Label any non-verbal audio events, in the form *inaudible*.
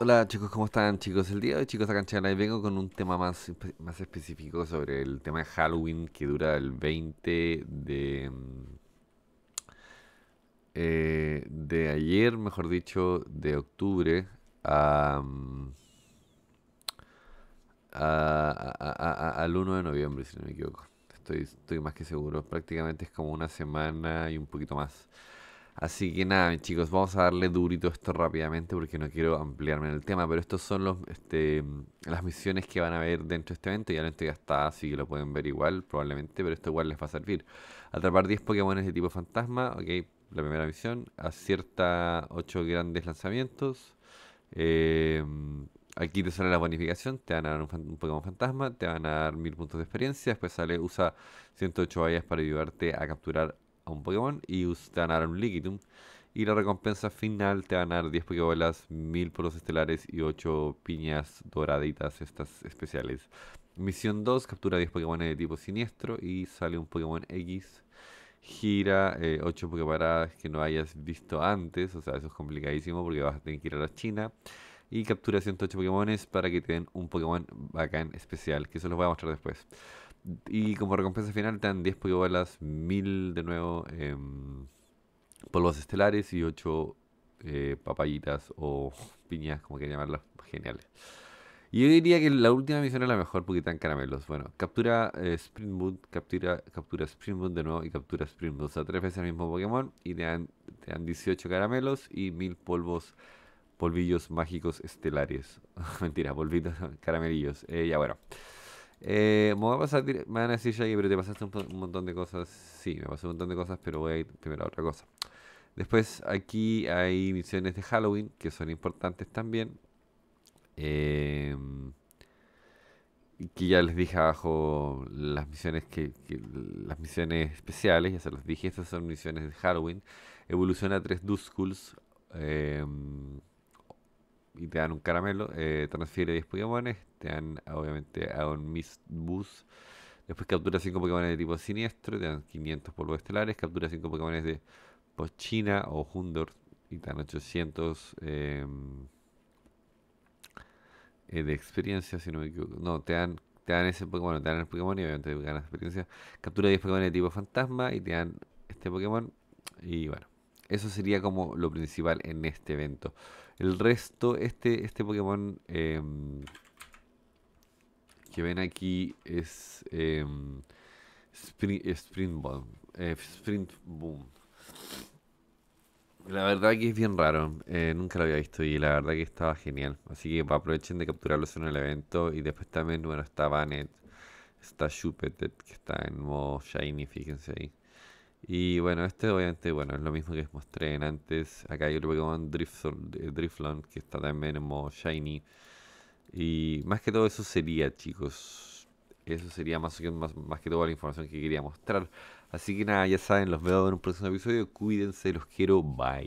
Hola chicos, ¿cómo están chicos? El día de hoy chicos acá en y vengo con un tema más, más específico sobre el tema de Halloween que dura el 20 de... Mm, eh, de ayer, mejor dicho, de octubre a, al 1 de noviembre, si no me equivoco. Estoy, estoy más que seguro. Prácticamente es como una semana y un poquito más. Así que nada, chicos, vamos a darle durito esto rápidamente porque no quiero ampliarme en el tema, pero estos son los, este, las misiones que van a ver dentro de este evento. Ya lo ya está, así que lo pueden ver igual, probablemente, pero esto igual les va a servir. Atrapar 10 Pokémon de tipo fantasma, ok, la primera misión. Acierta 8 grandes lanzamientos. Eh, aquí te sale la bonificación, te van a dar un, un, Pokémon fantasma, te van a dar 1000 puntos de experiencia, después sale usa 108 vallas para ayudarte a capturar un Pokémon y te van a dar un liquidum Y la recompensa final te van a dar 10 Pokébolas, 1000 los estelares y 8 piñas doraditas, estas especiales. Misión 2, captura 10 Pokémon de tipo siniestro y sale un Pokémon X. Gira eh, 8 Poképaradas que no hayas visto antes, o sea, eso es complicadísimo porque vas a tener que ir a la China. Y captura 108 Pokémones para que te den un Pokémon bacán especial, que eso los voy a mostrar después. Y como recompensa final te dan 10 Pokébolas, 1000 de nuevo em, polvos estelares y 8 eh, papayitas o piñas, como quieran llamarlas, geniales. Y yo diría que la última misión es la mejor porque te dan caramelos. Bueno, captura eh, Spring Boot, captura, captura Boot de nuevo y captura Boot O sea, tres veces el mismo Pokémon y te dan, dan 18 caramelos y 1000 polvos polvillos mágicos estelares. *laughs* Mentira, polvitos *laughs* caramelillos. Eh, ya bueno. Eh, me a me van a decir ya pero te pasaste un, montón de cosas. Sí, me pasé un montón de cosas, pero voy a ir primero a otra cosa. Después aquí hay misiones de Halloween que son importantes también. Eh, que ya les dije abajo las misiones que, las misiones especiales, ya se los dije, estas son misiones de Halloween. Evoluciona tres duskulls em, y te dan un caramelo, eh, transfiere 10 Pokémon, te dan obviamente a un Mist Boost. Después captura 5 Pokémon de tipo siniestro, te dan 500 polvos estelares, captura 5 Pokémones de Pochina o Hundor y te dan 800 em, eh, de experiencia, si no me equivoco. No, te dan, te dan ese Pokémon, te dan el Pokémon y obviamente ganas experiencia. Captura 10 Pokémon de tipo fantasma y te dan este Pokémon y bueno. Eso sería como lo principal en este evento. El resto, este, este Pokémon em, que ven aquí es em, eh, Sprint Boom. La verdad que es bien raro, eh, nunca lo había visto y la verdad que estaba genial. Así que aprovechen de capturarlos en el evento y después también, bueno, está Banet, está Shupetet que está en modo Shiny, fíjense ahí. Y bueno, este obviamente bueno, es lo mismo que les mostré antes. Acá hay otro Pokémon driftlon eh, que está también en modo Shiny. Y más que todo eso sería, chicos. Eso sería más, más, más que toda la información que quería mostrar. Así que nada, ya saben, los veo en un próximo episodio. Cuídense, los quiero. Bye.